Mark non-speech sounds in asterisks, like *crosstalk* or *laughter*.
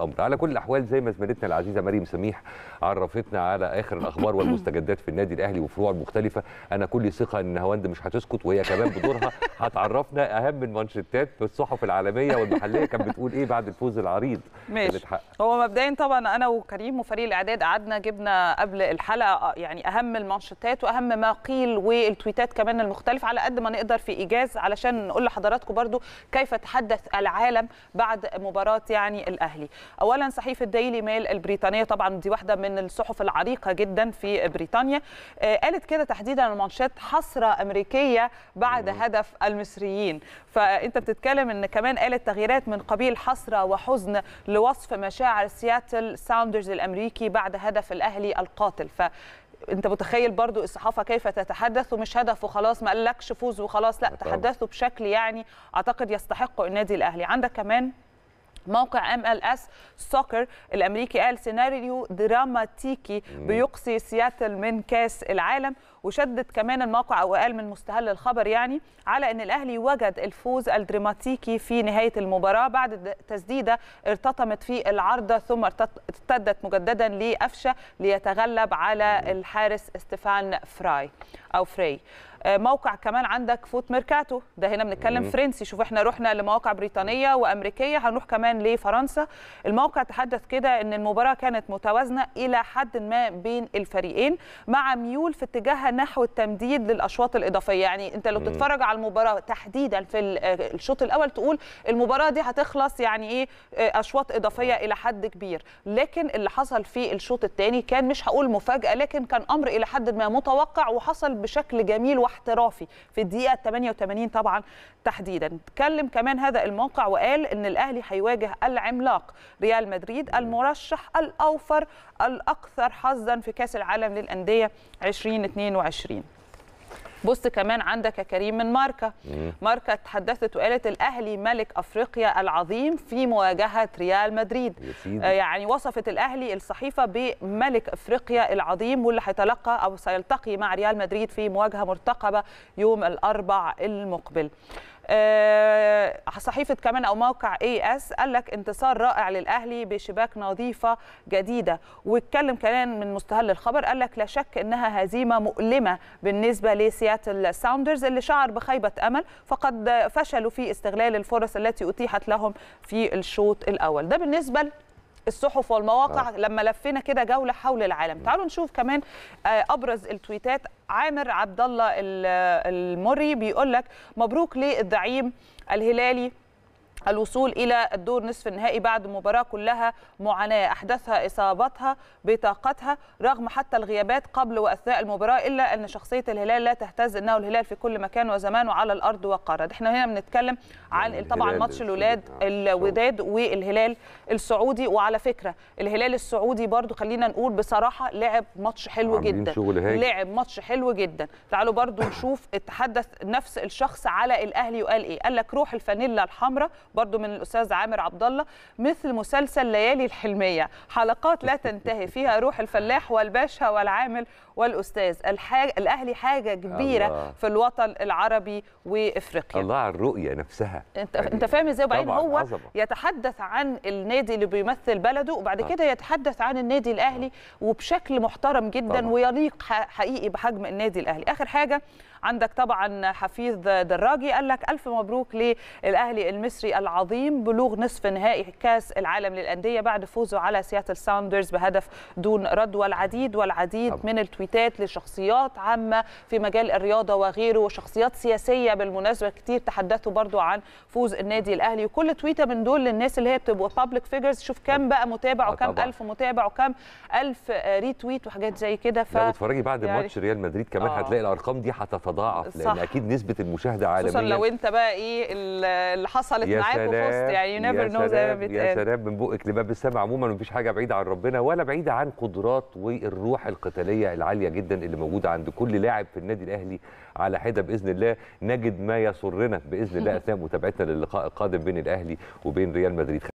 الامر على كل الاحوال زي ما زميلتنا العزيزه مريم سميح عرفتنا على اخر الاخبار والمستجدات في النادي الاهلي وفروعه المختلفه انا كل ثقه ان هواند مش هتسكت وهي كمان بدورها *laughs* هتعرفنا اهم المانشيتات في الصحف العالميه والمحليه كانت بتقول ايه بعد الفوز العريض ماشي اللي هو مبدئيا طبعا انا وكريم وفريق الاعداد قعدنا جبنا قبل الحلقه يعني اهم المانشيتات واهم ما قيل والتويتات كمان المختلف على قد ما نقدر في ايجاز علشان نقول لحضراتكم برضو كيف تحدث العالم بعد مباراه يعني الاهلي اولا صحيفه ديلي ميل البريطانيه طبعا دي واحده من الصحف العريقه جدا في بريطانيا آه، قالت كده تحديدا المانشيت حسره امريكيه بعد هدف المصريين فانت بتتكلم ان كمان قالت تغييرات من قبيل حسره وحزن لوصف مشاعر سياتل ساوندرز الامريكي بعد هدف الاهلي القاتل ف انت متخيل برضو الصحافه كيف تتحدث ومش هدف وخلاص ما قالكش فوز وخلاص لا تحدثوا بشكل يعني اعتقد يستحقه النادي الاهلي عندك كمان موقع ام ال اس سوكر الامريكي قال سيناريو دراماتيكي بيقصي سياتل من كاس العالم وشدد كمان الموقع او اقل من مستهل الخبر يعني على ان الاهلي وجد الفوز الدراماتيكي في نهايه المباراه بعد تسديده ارتطمت في العارضه ثم ارتدت مجددا لقفشه ليتغلب على الحارس ستيفان فراي او فري آه، موقع كمان عندك فوت ميركاتو ده هنا بنتكلم فرنسي شوف احنا رحنا لمواقع بريطانيه وامريكيه هنروح كمان لفرنسا الموقع تحدث كده ان المباراه كانت متوازنه الى حد ما بين الفريقين مع ميول في اتجاه نحو التمديد للاشواط الاضافيه يعني انت لو تتفرج على المباراه تحديدا في آه، الشوط الاول تقول المباراه دي هتخلص يعني ايه آه، اشواط اضافيه الى حد كبير لكن اللي حصل في الشوط الثاني كان مش هقول مفاجاه لكن كان امر الى حد ما متوقع وحصل بشكل جميل واحترافي في الدقيقه 88 طبعا تحديدا اتكلم كمان هذا الموقع وقال ان الاهلي هيواجه العملاق ريال مدريد المرشح الاوفر الاكثر حظا في كاس العالم للانديه 2022 2020 بص كمان عندك يا كريم من ماركا ماركا تحدثت وقالت الاهلي ملك افريقيا العظيم في مواجهه ريال مدريد آه، يعني وصفت الاهلي الصحيفه بملك افريقيا العظيم واللي هيتلقى او سيلتقي مع ريال مدريد في مواجهه مرتقبه يوم الاربع المقبل آه، صحيفه كمان او موقع اي اس قال لك انتصار رائع للاهلي بشباك نظيفه جديده واتكلم كمان من مستهل الخبر قال لك لا شك انها هزيمه مؤلمه بالنسبه لسياتل ساوندرز اللي شعر بخيبه امل فقد فشلوا في استغلال الفرص التي اتيحت لهم في الشوط الاول ده بالنسبه الصحف والمواقع آه. لما لفينا كده جوله حول العالم م. تعالوا نشوف كمان آه، ابرز التويتات عامر عبد الله المري بيقول لك مبروك للزعيم الهلالي الوصول إلى الدور نصف النهائي بعد مباراة كلها معاناة أحدثها اصابتها بطاقتها رغم حتى الغيابات قبل وأثناء المباراة إلا أن شخصية الهلال لا تهتز أنه الهلال في كل مكان وزمان وعلى الأرض وقارد احنا هنا بنتكلم عن يعني طبعا ماتش الولاد آه، الوداد والهلال السعودي وعلى فكرة الهلال السعودي برضو خلينا نقول بصراحة لعب ماتش حلو جدا لعب ماتش حلو جدا تعالوا برضو نشوف اتحدث نفس الشخص على الأهلي وقال إيه قال لك روح الفانيلا الحمراء برضو من الاستاذ عامر عبد الله مثل مسلسل ليالي الحلميه حلقات لا تنتهي فيها روح الفلاح والباشا والعامل والاستاذ الحاج... الاهلي حاجه كبيره الله. في الوطن العربي وافريقيا الله على الرؤيه نفسها انت يعني انت فاهم ازاي وبعدين هو عزبة. يتحدث عن النادي اللي بيمثل بلده وبعد آه. كده يتحدث عن النادي الاهلي آه. وبشكل محترم جدا طبعا. ويليق حقيقي بحجم النادي الاهلي اخر حاجه عندك طبعا حفيظ دراجي قال لك الف مبروك للاهلي المصري العظيم بلوغ نصف نهائي كاس العالم للأندية بعد فوزه على سياتل ساوندرز بهدف دون رد والعديد والعديد من التويتات لشخصيات عامة في مجال الرياضة وغيره وشخصيات سياسية بالمناسبة كتير تحدثوا برضو عن فوز النادي الأهلي وكل تويتة من دول للناس اللي هي بتبقى بابليك فيجرز شوف كم بقى متابع آه، وكم ألف متابع وكم ألف ريتويت آه، وحاجات زي كده ف... لو اتفرجي بعد يعني... ماتش ريال مدريد كمان آه. هتلاقي الأرقام دي هتتضاعف لأن أكيد نسبة المشاهدة عالميه خصوصا لو أنت بقى إيه اللي حصلت معاك معاك يعني يو نيفر نو زي ما بيتقال يا سلام من بقك لباب السماء عموما مفيش حاجه بعيده عن ربنا ولا بعيده عن قدرات والروح القتاليه العاليه جدا اللي موجوده عند كل لاعب في النادي الاهلي على حده باذن الله نجد ما يسرنا باذن الله اثناء متابعتنا للقاء القادم بين الاهلي وبين ريال مدريد